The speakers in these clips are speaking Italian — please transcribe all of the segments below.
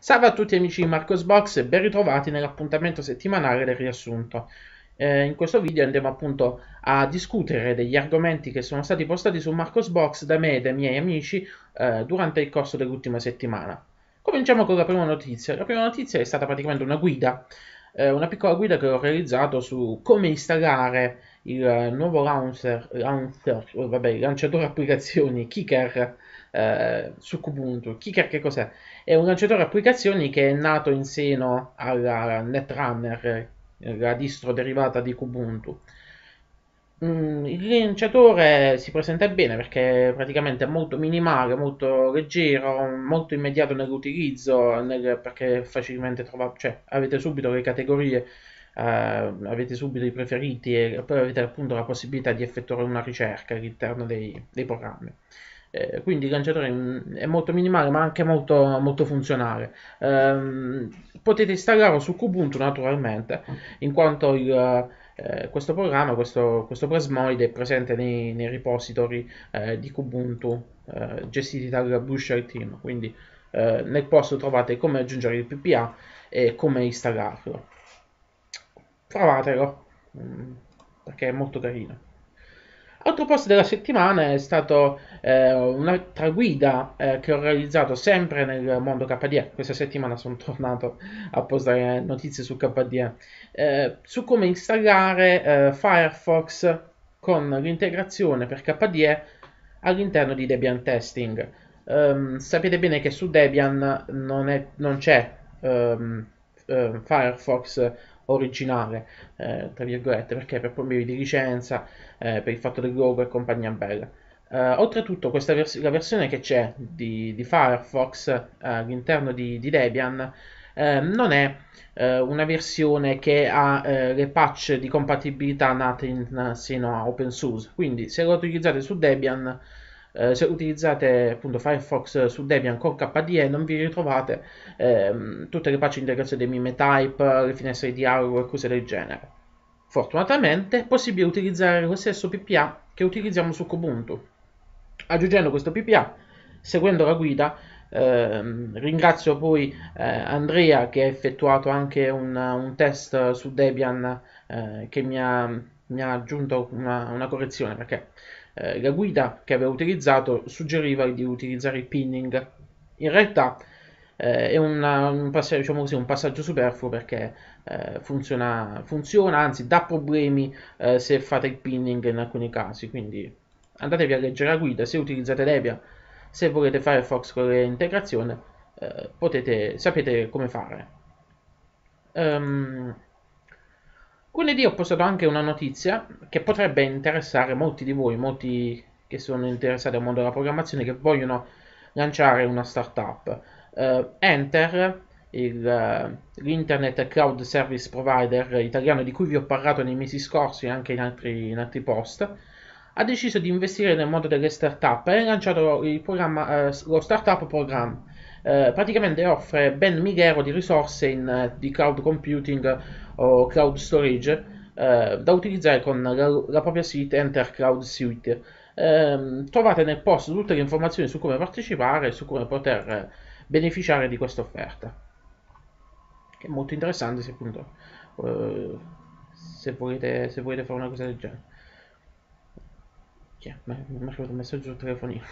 Salve a tutti amici di Marcosbox e ben ritrovati nell'appuntamento settimanale del riassunto. Eh, in questo video andremo appunto a discutere degli argomenti che sono stati postati su Marcosbox da me e dai miei amici eh, durante il corso dell'ultima settimana. Cominciamo con la prima notizia. La prima notizia è stata praticamente una guida, eh, una piccola guida che ho realizzato su come installare il nuovo launcher, launcher oh, vabbè, lanciatore applicazioni Kicker eh, su Kubuntu. Kicker che cos'è? È un lanciatore applicazioni che è nato in seno alla Netrunner, eh, la distro derivata di Kubuntu. Mm, il lanciatore si presenta bene perché praticamente è molto minimale, molto leggero, molto immediato nell'utilizzo, nel, perché facilmente trovate, cioè avete subito le categorie, eh, avete subito i preferiti e poi avete appunto la possibilità di effettuare una ricerca all'interno dei, dei programmi. Eh, quindi il lanciatore è molto minimale ma anche molto, molto funzionale. Eh, potete installarlo su Kubuntu naturalmente, in quanto il, eh, questo programma, questo, questo plasmoide è presente nei, nei repository eh, di Kubuntu eh, gestiti dal Busher Team, quindi eh, nel posto trovate come aggiungere il PPA e come installarlo. Provatelo mm, perché è molto carino. L'altro post della settimana è stato eh, un'altra guida eh, che ho realizzato sempre nel mondo KDE. Questa settimana sono tornato a postare notizie su KDE eh, su come installare eh, Firefox con l'integrazione per KDE all'interno di Debian Testing. Um, sapete bene che su Debian non, è, non c'è um, Firefox originale, eh, tra virgolette, perché per problemi di licenza, eh, per il fatto del logo e compagnia bella. Eh, oltretutto, vers- la versione che c'è di, di Firefox eh, all'interno di, di Debian eh, non è eh, una versione che ha le patch di compatibilità nate in, seno a open source. Quindi, se lo utilizzate su Debian, eh, se utilizzate appunto Firefox su Debian con KDE non vi ritrovate ehm, tutte le pagine di integrazione dei mime type, le finestre di dialogo e cose del genere. Fortunatamente è possibile utilizzare lo stesso PPA che utilizziamo su Kubuntu. Aggiungendo questo PPA, seguendo la guida, eh, ringrazio poi eh, Andrea che ha effettuato anche un, un test su Debian eh, che mi ha, mi ha aggiunto una, una correzione perché eh, la guida che aveva utilizzato suggeriva di utilizzare il pinning. In realtà eh, è una, un, passaggio, diciamo così, un, passaggio, superfluo perché eh, funziona, funziona, anzi dà problemi eh, se fate il pinning in alcuni casi, quindi andatevi a leggere la guida, se utilizzate Debian, se volete fare Fox con l'integrazione, eh, potete, sapete come fare. Um, Lunedì ho postato anche una notizia che potrebbe interessare molti di voi, molti che sono interessati al mondo della programmazione, che vogliono lanciare una startup. Uh, Enter, il, uh, l'internet cloud service provider italiano di cui vi ho parlato nei mesi scorsi e anche in altri, in altri, post, ha deciso di investire nel mondo delle startup e ha lanciato il programma, uh, lo startup program, eh, praticamente offre ben 1000 di risorse in, eh, di cloud computing eh, o cloud storage eh, da utilizzare con la, la, propria suite Enter Cloud Suite. Eh, trovate nel post tutte le informazioni su come partecipare e su come poter beneficiare di questa offerta, che è molto interessante se appunto se volete, se volete fare una cosa del genere. Yeah, mi ha messo messaggio il telefonino.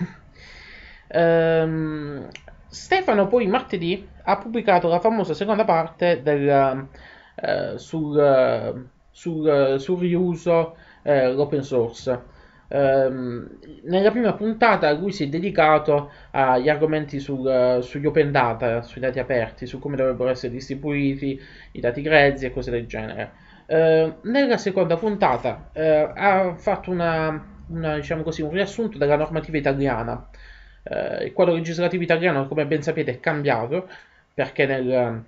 Um, Stefano poi martedì ha pubblicato la famosa seconda parte del, um, eh, sul, eh, sul, eh, sul, riuso eh, l'open source. Eh, nella prima puntata lui si è dedicato agli argomenti sul, eh, sugli open data, sui dati aperti, su come dovrebbero essere distribuiti i dati grezzi e cose del genere. Ehm, nella seconda puntata ha fatto una, una, diciamo così, un riassunto della normativa italiana eh, il quadro legislativo italiano, come ben sapete, è cambiato perché nel,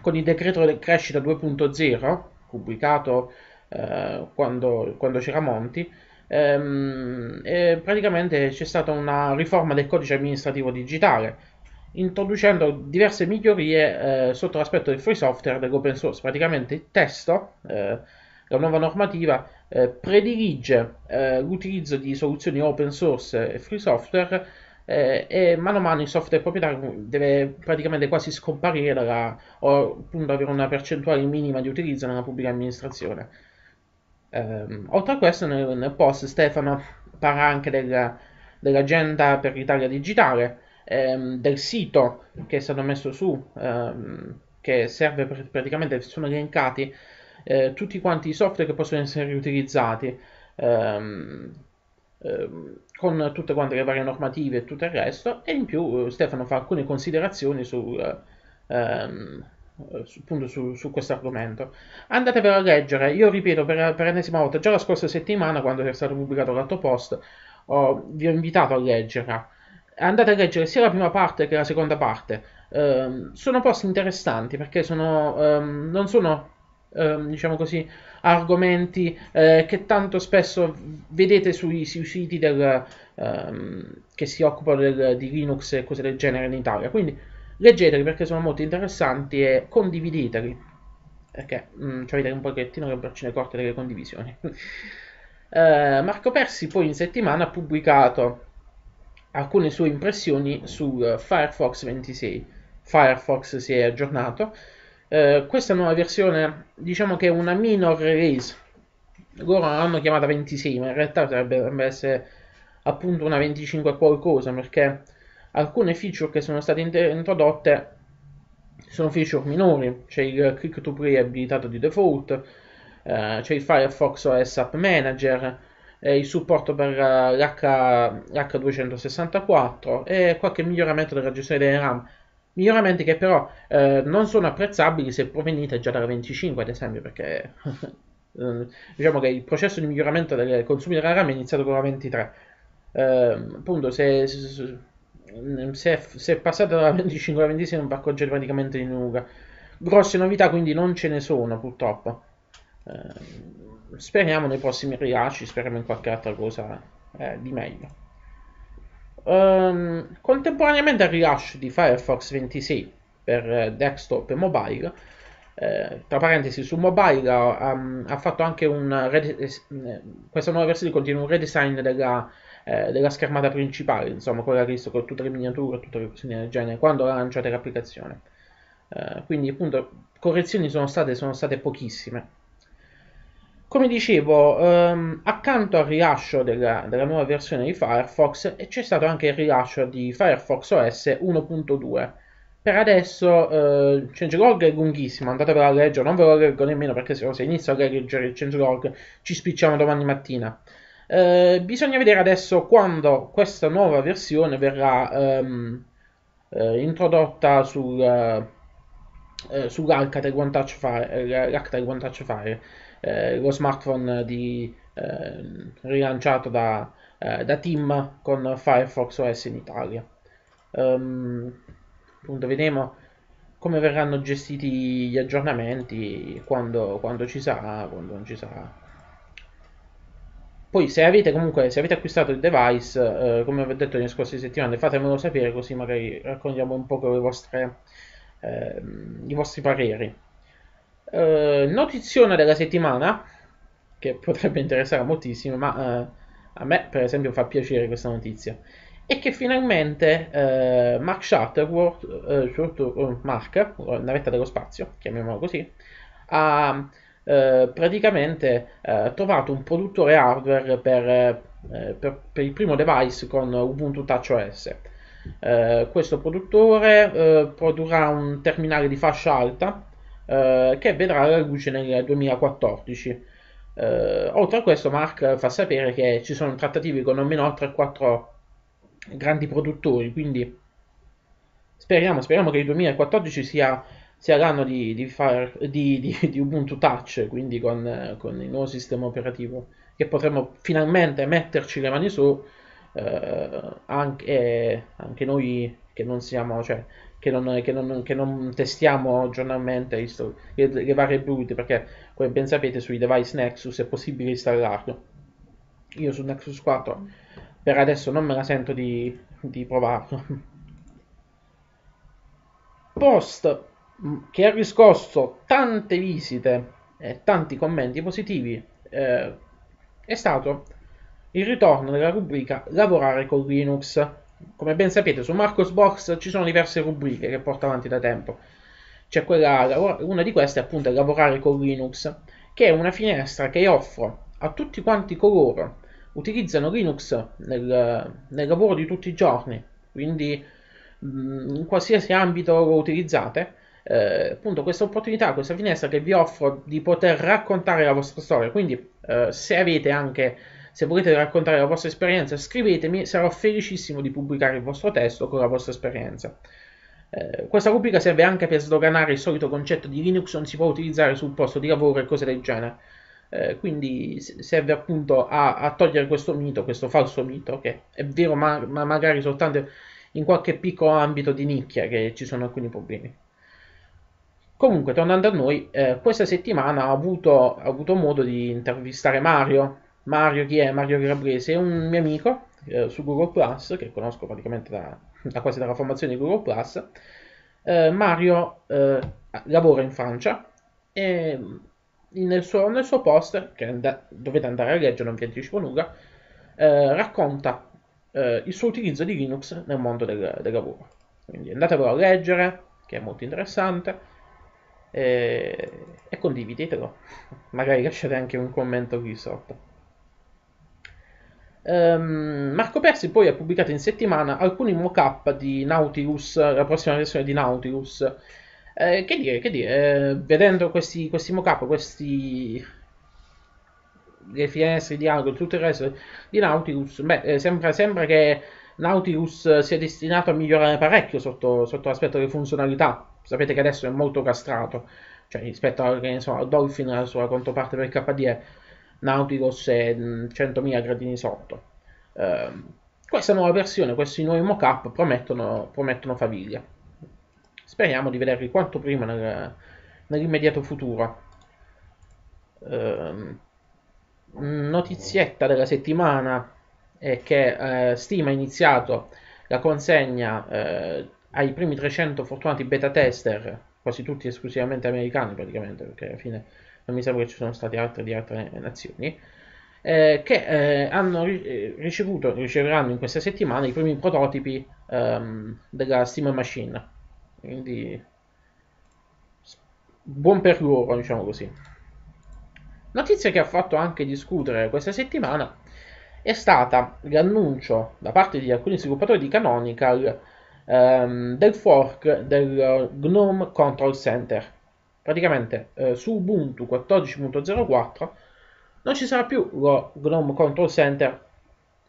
con il decreto del crescita 2.0, pubblicato eh, quando, quando, c'era Monti, ehm, praticamente c'è stata una riforma del codice amministrativo digitale introducendo diverse migliorie eh, sotto l'aspetto del free software e dell'open source. Praticamente il testo, eh, la nuova normativa, eh, predilige eh, l'utilizzo di soluzioni open source e free software eh, e mano a mano il software proprietario deve praticamente quasi scomparire dalla, o appunto avere una percentuale minima di utilizzo nella pubblica amministrazione. Eh, oltre a questo nel, nel, post Stefano parla anche del, dell'agenda per l'Italia digitale, ehm, del sito che è stato messo su, ehm, che serve per, praticamente, sono elencati eh, tutti quanti i software che possono essere riutilizzati. Ehm, Ehm, con tutte quante le varie normative e tutto il resto, e in più eh, Stefano fa alcune considerazioni su, eh, ehm, su, su, su questo argomento. Andatevelo a leggere, io ripeto per, per l'ennesima volta, già la scorsa settimana quando è stato pubblicato l'altro post, ho, vi ho invitato a leggerla. Andate a leggere sia la prima parte che la seconda parte. Ehm, sono post interessanti perché sono, ehm, non sono ehm, diciamo così, argomenti eh, che tanto spesso vedete sui, sui siti del, ehm, che si occupano del, di Linux e cose del genere in Italia. Quindi leggeteli perché sono molto interessanti e condivideteli. Perché mm, ci avete un pochettino le braccine corte delle condivisioni. eh, Marco Persi poi in settimana ha pubblicato alcune sue impressioni su Firefox 26. Firefox si è aggiornato eh, questa nuova versione diciamo che è una minor release loro l'hanno chiamata 26 ma in realtà dovrebbe essere appunto una 25 qualcosa perché alcune feature che sono state introdotte sono feature minori c'è il click to play abilitato di default eh, c'è il Firefox OS App Manager il supporto per l'H264 e qualche miglioramento della gestione delle RAM Miglioramenti che però eh, non sono apprezzabili se provenite già dalla 25, ad esempio, perché eh, diciamo che il processo di miglioramento del consumo della RAM è iniziato con la 23. Eh, appunto, se, se, se, se passate dalla 25 alla 26 non va a accorgete praticamente di nulla. Grosse novità quindi non ce ne sono, purtroppo. Eh, speriamo nei prossimi rilasci, speriamo in qualche altra cosa eh, di meglio. Um, contemporaneamente al rilascio di Firefox 26 per eh, desktop e mobile, eh, tra parentesi, su mobile um, ha, fatto anche un eh, questa nuova versione contiene un redesign della, eh, della schermata principale, insomma, quella che con tutte le miniature, e tutte le cose del genere, quando ha lanciato l'applicazione. Eh, quindi, appunto, correzioni sono state, sono state pochissime. Come dicevo, ehm, accanto al rilascio della, della, nuova versione di Firefox eh, c'è stato anche il rilascio di Firefox OS 1.2. Per adesso eh, il changelog è lunghissimo, andatevelo a leggere, non ve lo leggo nemmeno perché se, se inizio a leggere il changelog ci spicciamo domani mattina. Eh, bisogna vedere adesso quando questa nuova versione verrà ehm, eh, introdotta sul, eh, eh sull'Arcatel One Touch Fire. Eh, eh, lo smartphone di, eh, rilanciato da, eh, da Tim con Firefox OS in Italia. Um, appunto, vedremo come verranno gestiti gli aggiornamenti, quando, quando ci sarà, quando non ci sarà. Poi se avete comunque, se avete acquistato il device, eh, come vi ho detto nelle scorse settimane, fatemelo sapere così magari raccontiamo un po' le vostre, eh, i vostri pareri eh, notiziona della settimana, che potrebbe interessare moltissimo, ma eh, a me per esempio fa piacere questa notizia, è che finalmente eh, Mark Shuttleworth, eh, Shuttle, oh, Mark, oh, navetta dello spazio, chiamiamolo così, ha eh, praticamente eh, trovato un produttore hardware per, eh, per, per, il primo device con Ubuntu Touch TouchOS. questo produttore produrrà un terminale di fascia alta eh, che vedrà la luce nel 2014. Eh, oltre a questo Mark fa sapere che ci sono trattative con almeno oltre 4 grandi produttori, quindi speriamo, speriamo che il 2014 sia, sia l'anno di, di, far, di, di, Ubuntu Touch, quindi con, con il nuovo sistema operativo, che potremo finalmente metterci le mani su. Uh, anche, eh, anche, noi che non siamo, cioè che non, che non, che non testiamo giornalmente so, le, le, varie boot perché come ben sapete sui device Nexus è possibile installarlo io su Nexus 4 per adesso non me la sento di, di provarlo post mm, che ha riscosso tante visite e tanti commenti positivi eh, è stato il ritorno della rubrica lavorare con Linux come ben sapete, su Marcos Box ci sono diverse rubriche che porto avanti da tempo. C'è quella, una di queste appunto è lavorare con Linux, che è una finestra che offro a tutti quanti coloro che utilizzano Linux nel, nel lavoro di tutti i giorni, quindi mm, in qualsiasi ambito lo utilizzate, eh, appunto questa opportunità, questa finestra che vi offro di poter raccontare la vostra storia. Quindi eh, se avete anche se volete raccontare la vostra esperienza, scrivetemi, sarò felicissimo di pubblicare il vostro testo con la vostra esperienza. Eh, questa rubrica serve anche per sdoganare il solito concetto di Linux non si può utilizzare sul posto di lavoro e cose del genere. Eh, quindi serve appunto a, a, togliere questo mito, questo falso mito, che è vero ma, ma magari soltanto in qualche piccolo ambito di nicchia che ci sono alcuni problemi. Comunque, tornando a noi, eh, questa settimana ho avuto, ho avuto, modo di intervistare Mario, Mario, chi è? Mario Grabrese, è un mio amico eh, su Google Plus, che conosco praticamente da, da quasi dalla formazione di Google Plus. Eh, Mario eh, lavora in Francia e mm, nel suo, nel suo post, che and- dovete andare a leggere, non vi anticipo nulla, eh, racconta eh, il suo utilizzo di Linux nel mondo del, del lavoro. Quindi andatevelo a leggere, che è molto interessante e, condividetelo. Magari lasciate anche un commento qui sotto. Um, Marco Persi poi ha pubblicato in settimana alcuni mock-up di Nautilus, la prossima versione di Nautilus. Eh, che dire, che dire, eh, vedendo questi, questi mock-up, questi... le finestre di angolo e tutto il resto di Nautilus, beh, eh, sembra, sembra, che Nautilus sia destinato a migliorare parecchio sotto, sotto l'aspetto delle funzionalità. Sapete che adesso è molto castrato, cioè rispetto a, che, insomma, a Dolphin, la sua controparte per KDE Nautilus e 100.000 mm, gradini sotto. Eh, questa nuova versione, questi nuovi mock-up promettono, promettono faviglia. Speriamo di vederli quanto prima nel, nell'immediato futuro. Eh, notizietta della settimana è che eh, Steam ha iniziato la consegna eh, ai primi 300 fortunati beta tester, quasi tutti esclusivamente americani praticamente, perché alla fine non mi sembra che ci sono state altre di altre eh, nazioni, eh, che eh, hanno eh, ricevuto, riceveranno in questa settimana i primi prototipi ehm, della Steam Machine. Quindi buon per loro, diciamo così. Notizia che ha fatto anche discutere questa settimana è stata l'annuncio da parte di alcuni sviluppatori di Canonical ehm, del fork del Gnome Control Center praticamente eh, su Ubuntu 14.04 non ci sarà più lo GNOME Control Center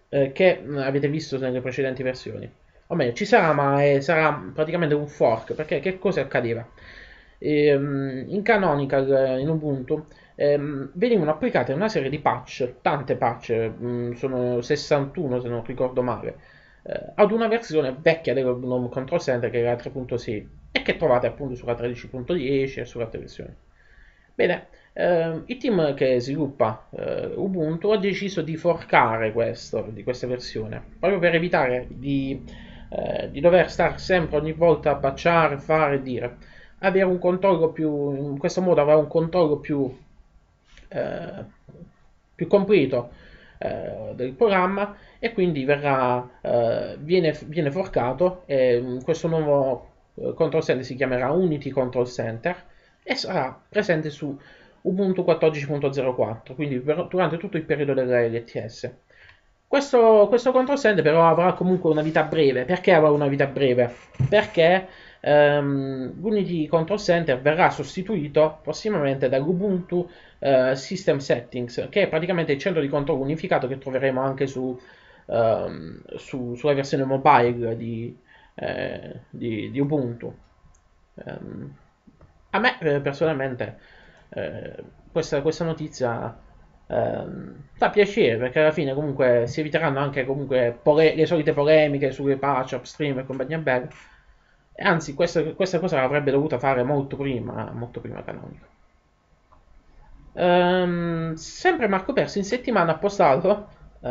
eh, che mm, avete visto nelle precedenti versioni. O meglio, ci sarà, ma è, eh, sarà praticamente un fork, perché che cosa accadeva? Ehm, in Canonical, eh, in Ubuntu, ehm, venivano applicate una serie di patch, tante patch, mh, mm, sono 61 se non ricordo male, eh, ad una versione vecchia del GNOME Control Center che era 3.6 e che trovate appunto sulla 13.10 e su altre versioni. Bene, eh, il team che sviluppa eh, Ubuntu ha deciso di forcare questo, di questa versione, proprio per evitare di, eh, di dover stare sempre ogni volta a baciare, fare, dire. Avere un controllo più, in questo modo avrà un controllo più, eh, più completo eh, del programma e quindi verrà, eh, viene, viene, forcato e mm, questo nuovo eh, control center si chiamerà Unity Control Center e sarà presente su Ubuntu 14.04 quindi per, durante tutto il periodo dell'LTS questo, questo control center però avrà comunque una vita breve perché avrà una vita breve? perché ehm, l'Unity Control Center verrà sostituito prossimamente dall'Ubuntu eh, System Settings, che è praticamente il centro di controllo unificato che troveremo anche su, ehm, su, sulla versione mobile di, eh, di, di Ubuntu. Ehm, a me eh, personalmente eh, questa, questa, notizia ehm, fa piacere perché alla fine comunque si eviteranno anche comunque pole- le solite polemiche sulle patch, upstream e compagnia bella Anzi, questa, questa cosa l'avrebbe dovuta fare molto prima, molto prima Canonico. Um, sempre Marco Persi in settimana ha postato uh,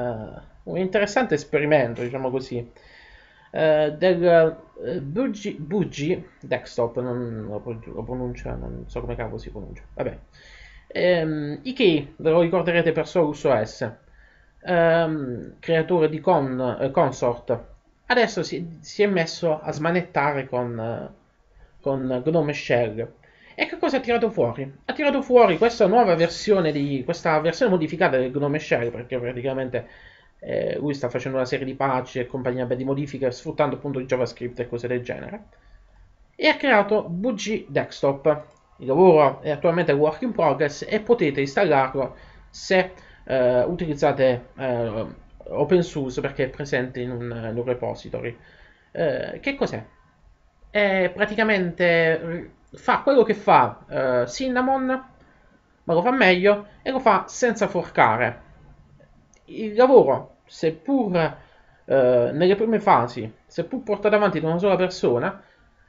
un interessante esperimento, diciamo così, uh, del uh, eh, Buggy, Buggy Desktop, non lo, pronuncio, non so come cavolo si pronuncia, vabbè. Um, Ikei, ve lo ricorderete per Solus OS, um, ehm, creatore di con, uh, Consort, Adesso si, si è messo a smanettare con, con Gnome Shell. E che cosa ha tirato fuori? Ha tirato fuori questa nuova versione di questa versione modificata del Gnome Shell, perché praticamente eh, lui sta facendo una serie di patch e compagnia di modifiche sfruttando appunto il JavaScript e cose del genere. E ha creato BG Desktop. Il lavoro è attualmente work in progress e potete installarlo se eh, utilizzate eh, open source perché è presente in un, in un repository. Eh, che cos'è? È praticamente eh, fa quello che fa eh, Cinnamon, ma lo fa meglio e lo fa senza forcare. Il lavoro, seppur eh, nelle prime fasi, seppur portato avanti da una sola persona,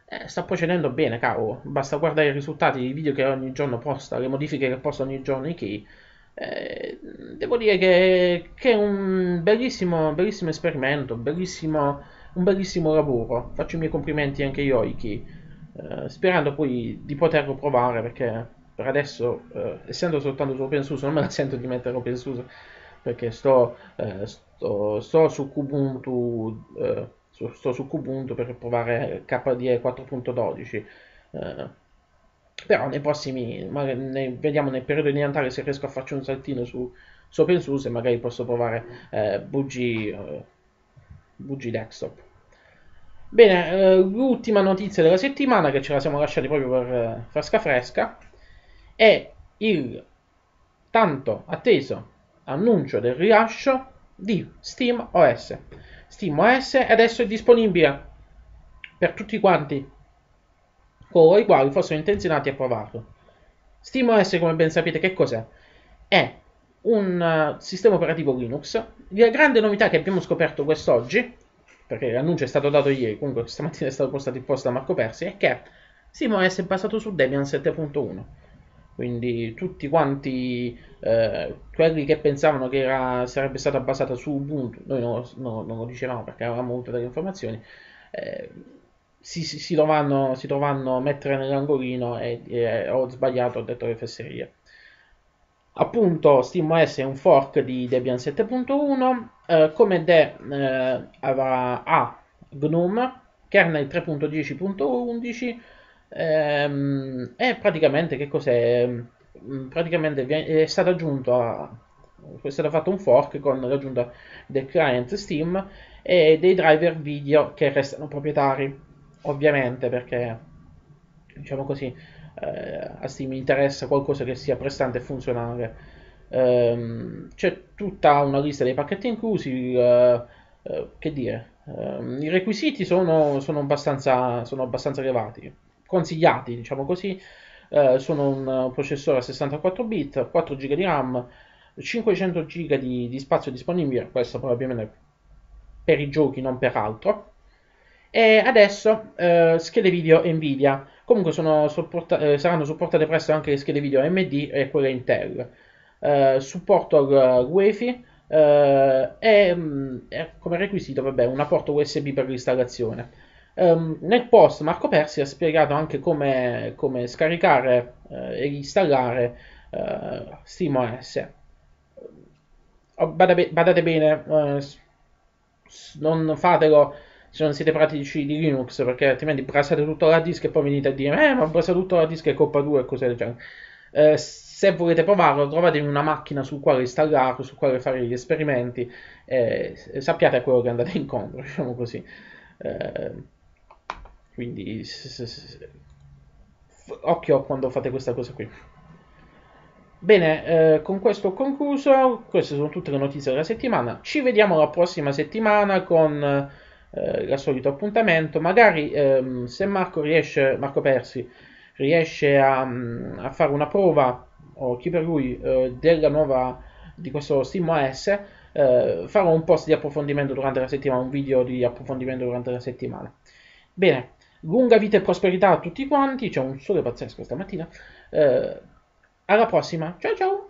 eh, sta procedendo bene, cavolo. Basta guardare i risultati dei video che ogni giorno posta, le modifiche che posta ogni giorno i key eh, devo dire che, che, è un bellissimo, bellissimo esperimento, bellissimo, un bellissimo lavoro. Faccio i miei complimenti anche io, Iki, eh, sperando poi di poterlo provare perché per adesso, eh, essendo soltanto su OpenSUSE, non me la sento di mettere OpenSUSE, perché sto, eh, sto, sto, su Kubuntu. Eh, sto, sto su Kubuntu per provare KDE 4.12 però nei prossimi, ne, vediamo nel periodo di Natale se riesco a farci un saltino su, su OpenSUSE magari posso provare eh, BG, eh, Desktop. Bene, eh, l'ultima notizia della settimana che ce la siamo lasciati proprio per eh, fresca fresca è il tanto atteso annuncio del rilascio di Steam SteamOS. SteamOS adesso è disponibile per tutti quanti coloro i quali fossero intenzionati a provarlo. SteamOS, come ben sapete, che cos'è? È un uh, sistema operativo Linux. La grande novità che abbiamo scoperto quest'oggi, perché l'annuncio è stato dato ieri, comunque stamattina è stato postato in posta da Marco Persi, è che SteamOS è basato su Debian 7.1. Quindi tutti quanti eh, quelli che pensavano che era, sarebbe stata basata su Ubuntu, noi non, no, non lo dicevamo perché avevamo avuto delle informazioni, eh, si, si, si, dovranno, si dovranno mettere nell'angolino e, e, ho sbagliato, ho detto le fesserie. Appunto, SteamOS è un fork di Debian 7.1, eh, come De eh, avrà A GNOME, kernel 3.10.11 ehm, e praticamente che cos'è? Mm, praticamente è stato aggiunto a, è stato fatto un fork con l'aggiunta del client Steam e dei driver video che restano proprietari ovviamente perché, diciamo così, eh, a Steam interessa qualcosa che sia prestante e funzionale. Eh, c'è tutta una lista dei pacchetti inclusi, eh, eh che dire, ehm, i requisiti sono, sono, abbastanza, sono abbastanza elevati, consigliati, diciamo così, Uh, sono un processore a 64 bit, 4 giga di RAM, 500 giga di, di, spazio disponibile, questo probabilmente per i giochi, non per altro. E adesso eh, schede video Nvidia. Comunque supporta- eh, saranno supportate presto anche le schede video AMD e quelle Intel. Eh, supporto al eh, Wi-Fi eh, e mm, come requisito vabbè, un porta USB per l'installazione. Ehm, nel post Marco Persi ha spiegato anche come, come scaricare eh, e installare eh, SteamOS. Badate, badate bene, non fatelo se non siete pratici di Linux, perché altrimenti brassate tutto la disk e poi venite a dire, eh, ma brassate tutto la disk e coppa 2 e cose del genere. Eh, se volete provarlo, trovatevi una macchina sul quale installarlo, sul quale fare gli esperimenti, eh, sappiate a quello che andate incontro, diciamo così. Eh, quindi, se, se, se, occhio quando fate questa cosa qui. Bene, eh, con questo ho concluso, queste sono tutte le notizie della settimana, ci vediamo la prossima settimana con eh, solito appuntamento. Magari ehm, se Marco riesce, Marco Persi riesce a, mm, a fare una prova o chi per lui eh, della nuova di questo SteamOS, eh, farò un post di approfondimento durante la settimana, un video di approfondimento durante la settimana. Bene, lunga vita e prosperità a tutti quanti, c'è un sole pazzesco stamattina. Eh, alla prossima, ciao ciao!